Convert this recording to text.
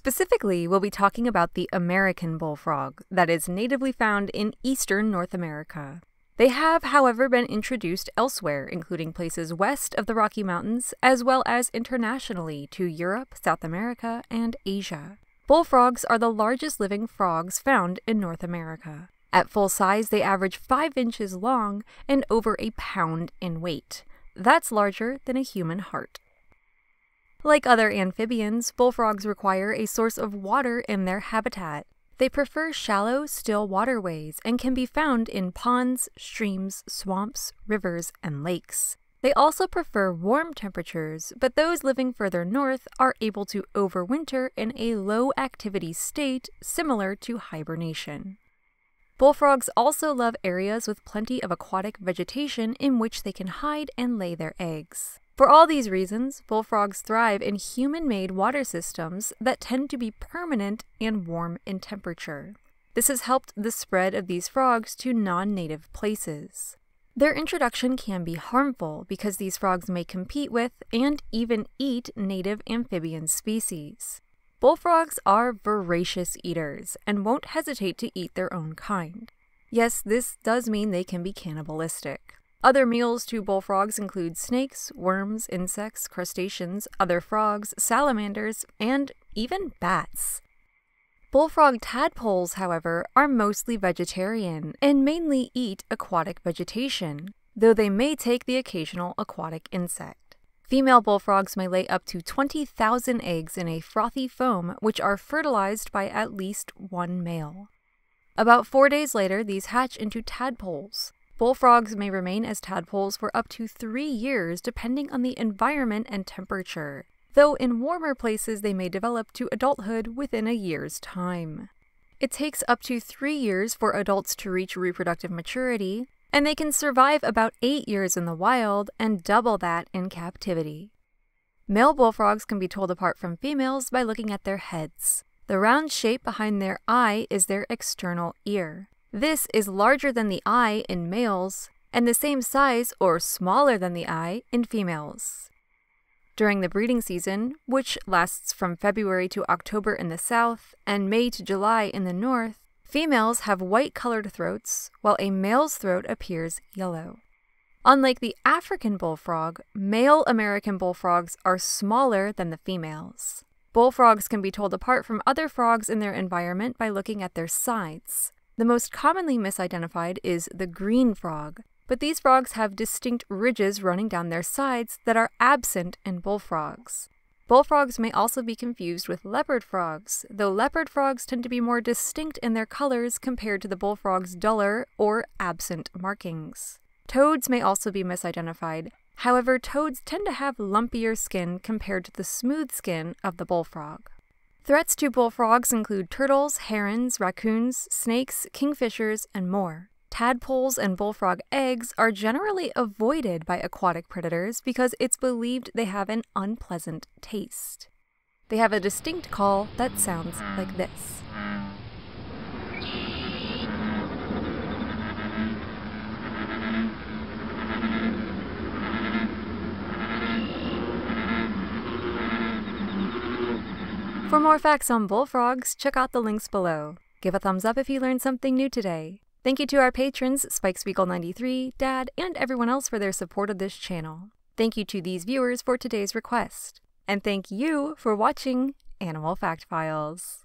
Specifically, we'll be talking about the American bullfrog that is natively found in eastern North America. They have, however, been introduced elsewhere, including places west of the Rocky Mountains, as well as internationally to Europe, South America, and Asia. Bullfrogs are the largest living frogs found in North America. At full size, they average 5 inches long and over a pound in weight. That's larger than a human heart. Like other amphibians, bullfrogs require a source of water in their habitat. They prefer shallow, still waterways and can be found in ponds, streams, swamps, rivers, and lakes. They also prefer warm temperatures, but those living further north are able to overwinter in a low activity state similar to hibernation. Bullfrogs also love areas with plenty of aquatic vegetation in which they can hide and lay their eggs. For all these reasons, bullfrogs thrive in human made water systems that tend to be permanent and warm in temperature. This has helped the spread of these frogs to non native places. Their introduction can be harmful because these frogs may compete with and even eat native amphibian species. Bullfrogs are voracious eaters and won't hesitate to eat their own kind. Yes, this does mean they can be cannibalistic. Other meals to bullfrogs include snakes, worms, insects, crustaceans, other frogs, salamanders, and even bats. Bullfrog tadpoles, however, are mostly vegetarian and mainly eat aquatic vegetation, though they may take the occasional aquatic insect. Female bullfrogs may lay up to 20,000 eggs in a frothy foam, which are fertilized by at least one male. About four days later, these hatch into tadpoles. Bullfrogs may remain as tadpoles for up to three years depending on the environment and temperature, though in warmer places they may develop to adulthood within a year's time. It takes up to three years for adults to reach reproductive maturity, and they can survive about eight years in the wild and double that in captivity. Male bullfrogs can be told apart from females by looking at their heads. The round shape behind their eye is their external ear. This is larger than the eye in males and the same size or smaller than the eye in females. During the breeding season, which lasts from February to October in the south and May to July in the north, females have white colored throats while a male's throat appears yellow. Unlike the African bullfrog, male American bullfrogs are smaller than the females. Bullfrogs can be told apart from other frogs in their environment by looking at their sides. The most commonly misidentified is the green frog, but these frogs have distinct ridges running down their sides that are absent in bullfrogs. Bullfrogs may also be confused with leopard frogs, though leopard frogs tend to be more distinct in their colors compared to the bullfrog's duller or absent markings. Toads may also be misidentified. However, toads tend to have lumpier skin compared to the smooth skin of the bullfrog. Threats to bullfrogs include turtles, herons, raccoons, snakes, kingfishers, and more. Tadpoles and bullfrog eggs are generally avoided by aquatic predators because it's believed they have an unpleasant taste. They have a distinct call that sounds like this. For more facts on bullfrogs, check out the links below. Give a thumbs up if you learned something new today. Thank you to our patrons, SpikeSweagle93, Dad, and everyone else for their support of this channel. Thank you to these viewers for today's request. And thank you for watching Animal Fact Files.